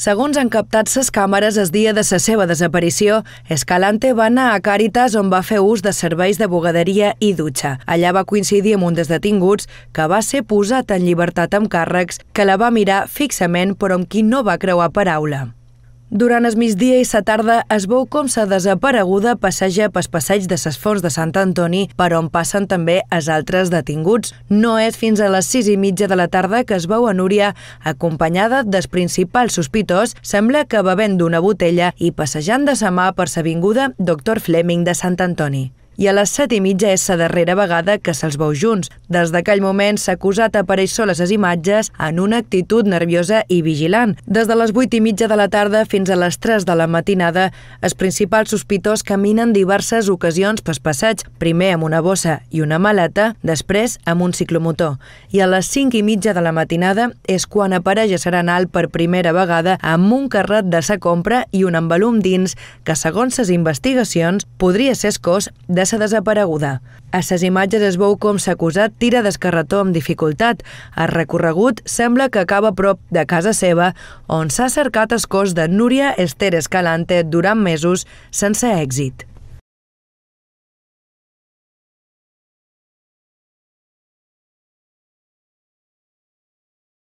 Segons han captat ses càmeres, el dia de la seva desaparició, Escalante va anar a Càritas on va fer ús de serveis de bugaderia i dutxa. Allà va coincidir amb un dels detinguts que va ser posat en llibertat amb càrrecs, que la va mirar fixament però amb qui no va creuar paraula. Durant el migdia i la tarda es veu com la desapareguda passeja pel passeig de les Fonts de Sant Antoni, per on passen també els altres detinguts. No és fins a les sis i mitja de la tarda que es veu a Núria, acompanyada dels principals sospitós, sembla que bevent d'una botella i passejant de sa mà per l'avinguda Doctor Fleming de Sant Antoni i a les set i mitja és la darrera vegada que se'ls veu junts. Des d'aquell moment, s'ha l'acusat apareix sol a les imatges en una actitud nerviosa i vigilant. Des de les vuit i mitja de la tarda fins a les tres de la matinada, els principals sospitors caminen diverses ocasions pel passeig, primer amb una bossa i una maleta, després amb un ciclomotor. I a les cinc i mitja de la matinada és quan apareix a Serenal per primera vegada amb un carret de sa compra i un embalum dins que, segons les investigacions, podria ser escòs de alcaldessa desapareguda. A ses imatges es veu com s'acusat tira d'escarretó amb dificultat. El recorregut sembla que acaba prop de casa seva, on s'ha cercat el cos de Núria Ester Escalante durant mesos sense èxit.